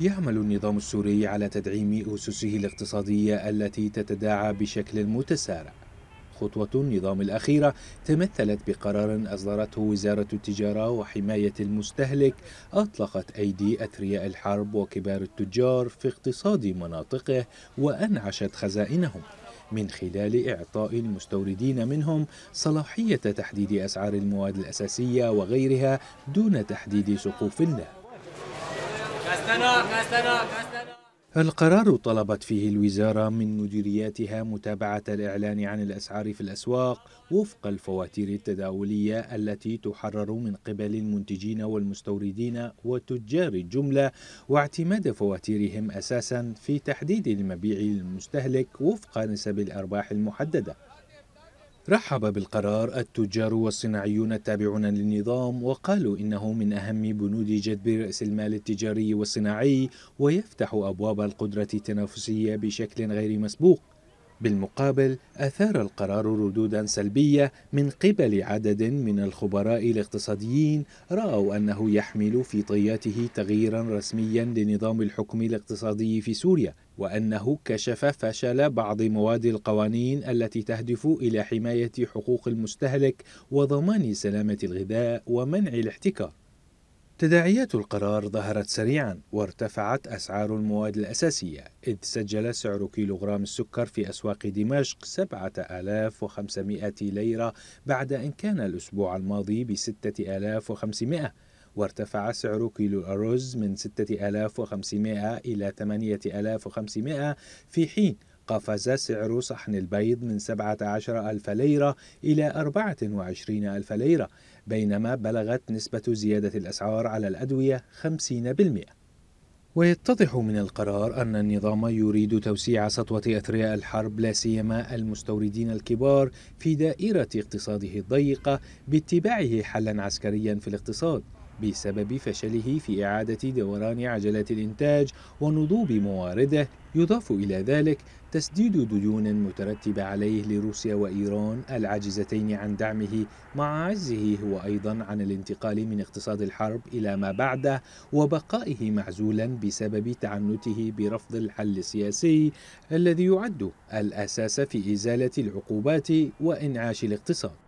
يعمل النظام السوري على تدعيم أسسه الاقتصادية التي تتداعى بشكل متسارع خطوة النظام الأخيرة تمثلت بقرار أصدرته وزارة التجارة وحماية المستهلك أطلقت أيدي أثرياء الحرب وكبار التجار في اقتصاد مناطقه وأنعشت خزائنهم من خلال إعطاء المستوردين منهم صلاحية تحديد أسعار المواد الأساسية وغيرها دون تحديد سقوف له القرار طلبت فيه الوزارة من مديرياتها متابعة الإعلان عن الأسعار في الأسواق وفق الفواتير التداولية التي تحرر من قبل المنتجين والمستوردين وتجار الجملة واعتماد فواتيرهم أساسا في تحديد المبيع للمستهلك وفق نسب الأرباح المحددة رحب بالقرار التجار والصناعيون التابعون للنظام وقالوا إنه من أهم بنود جذب رأس المال التجاري والصناعي ويفتح أبواب القدرة التنافسية بشكل غير مسبوق بالمقابل أثار القرار ردودا سلبية من قبل عدد من الخبراء الاقتصاديين رأوا أنه يحمل في طياته تغييرا رسميا لنظام الحكم الاقتصادي في سوريا وأنه كشف فشل بعض مواد القوانين التي تهدف إلى حماية حقوق المستهلك وضمان سلامة الغذاء ومنع الاحتكار تداعيات القرار ظهرت سريعا وارتفعت أسعار المواد الأساسية إذ سجل سعر كيلوغرام السكر في أسواق دمشق 7500 ليرة بعد أن كان الأسبوع الماضي ب 6500 وارتفع سعر كيلو الأرز من 6500 إلى 8500 في حين قفز سعر صحن البيض من 17 ألف ليرة إلى 24 ألف ليرة بينما بلغت نسبة زيادة الأسعار على الأدوية 50% ويتضح من القرار أن النظام يريد توسيع سطوة أثرياء الحرب لا سيما المستوردين الكبار في دائرة اقتصاده الضيقة باتباعه حلا عسكريا في الاقتصاد بسبب فشله في إعادة دوران عجلة الإنتاج ونضوب موارده يضاف إلى ذلك تسديد ديون مترتبة عليه لروسيا وإيران العاجزتين عن دعمه مع عجزه هو أيضا عن الانتقال من اقتصاد الحرب إلى ما بعده وبقائه معزولا بسبب تعنته برفض الحل السياسي الذي يعد الأساس في إزالة العقوبات وإنعاش الاقتصاد